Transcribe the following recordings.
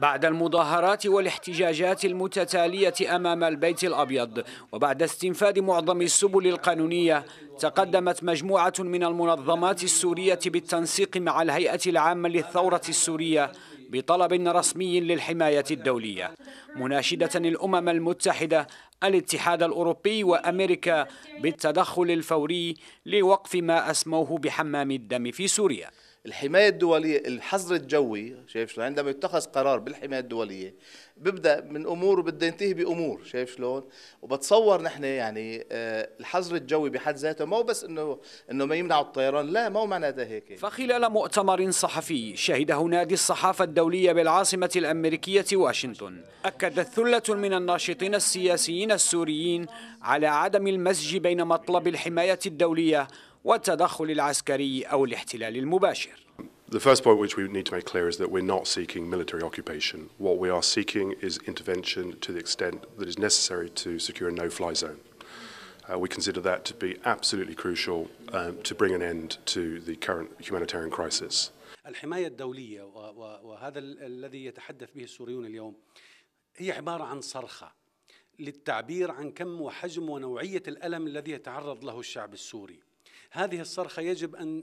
بعد المظاهرات والاحتجاجات المتتالية أمام البيت الأبيض وبعد استنفاد معظم السبل القانونية تقدمت مجموعة من المنظمات السورية بالتنسيق مع الهيئة العامة للثورة السورية بطلب رسمي للحماية الدولية مناشدة الأمم المتحدة الاتحاد الأوروبي وأمريكا بالتدخل الفوري لوقف ما أسموه بحمام الدم في سوريا الحماية الدولية الحظر الجوي شايف شلون عندما يتخذ قرار بالحماية الدولية ببدأ من أمور وبده ينتهي بأمور شايف شلون وبتصور نحن يعني آه، الحظر الجوي بحد ذاته مو بس أنه أنه ما يمنعوا الطيران لا مو معناتها هيك فخلال مؤتمر صحفي شهده نادي الصحافة الدولية بالعاصمة الأمريكية واشنطن أكدت ثلة من الناشطين السياسيين السوريين على عدم المزج بين مطلب الحماية الدولية والتدخل العسكري أو الاحتلال المباشر The first point which we need to make clear is that we're not seeking military occupation. What we are seeking is intervention to the extent that is necessary to secure a no-fly zone. Uh, we consider that to be absolutely crucial um, to bring an end to the current humanitarian crisis. الحماية الدولية وهذا الذي يتحدث به السوريون اليوم هي عبارة عن صرخة للتعبير عن كم وحجم ونوعية الألم الذي يتعرض له الشعب السوري. هذه الصرخة يجب أن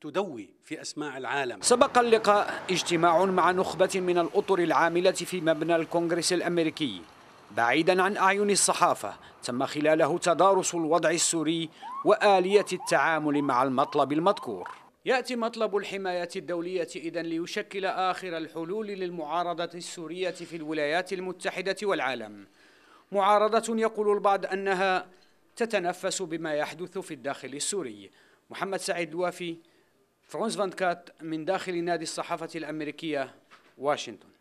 تدوي في أسماع العالم سبق اللقاء اجتماع مع نخبة من الأطر العاملة في مبنى الكونغرس الأمريكي بعيدا عن أعين الصحافة تم خلاله تدارس الوضع السوري وآلية التعامل مع المطلب المذكور يأتي مطلب الحماية الدولية إذا ليشكل آخر الحلول للمعارضة السورية في الولايات المتحدة والعالم معارضة يقول البعض أنها تتنفس بما يحدث في الداخل السوري محمد سعيد الوافي فرونز فانكات من داخل نادي الصحافة الأمريكية واشنطن